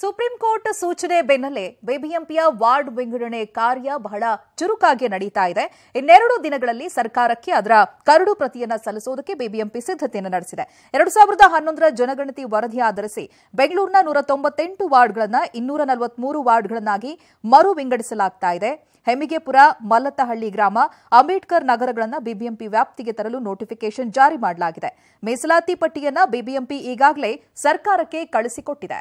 supreme court ಸೂಚನೆ ಬೆನ್ನಲ್ಲೇ ಬಿಬಿಎಂಪಿಯ ವಾರ್ಡ್ ವಿಂಗಡಣೆ ಕಾರ್ಯ ಬಹಳ ಚುರುಕಾಗಿ ನಡೀತಾ ಇದೆ ಇನ್ನೆರಡು ದಿನಗಳಲ್ಲಿ ಸರ್ಕಾರಕ್ಕೆ ಅದರ ಕರಡು ಪ್ರತಿಯನ್ನ ಸಲ್ಲಿಸುವುದಕ್ಕೆ ಬಿಬಿಎಂಪಿ ಸಿದ್ಧತೆಯನ್ನು ನಡೆಸಿದೆ ಎರಡು ಸಾವಿರದ ಹನ್ನೊಂದರ ಜನಗಣತಿ ವರದಿ ಆಧರಿಸಿ ಬೆಂಗಳೂರಿನ ನೂರ ತೊಂಬತ್ತೆಂಟು ವಾರ್ಡ್ಗಳನ್ನ ಇನ್ನೂರ ನಲವತ್ಮೂರು ವಾರ್ಡ್ಗಳನ್ನಾಗಿ ಮರು ವಿಂಗಡಿಸಲಾಗ್ತಾ ಇದೆ ಹೆಮಿಗೆಪುರ ಮಲ್ಲತ್ತಹಳ್ಳಿ ಗ್ರಾಮ ಅಂಬೇಡ್ಕರ್ ನಗರಗಳನ್ನು ಬಿಬಿಎಂಪಿ ವ್ಯಾಪ್ತಿಗೆ ತರಲು ನೋಟಿಫಿಕೇಶನ್ ಜಾರಿ ಮಾಡಲಾಗಿದೆ ಮೀಸಲಾತಿ ಪಟ್ಟಿಯನ್ನ ಬಿಬಿಎಂಪಿ ಈಗಾಗಲೇ ಸರ್ಕಾರಕ್ಕೆ ಕಳಿಸಿಕೊಟ್ಟಿದೆ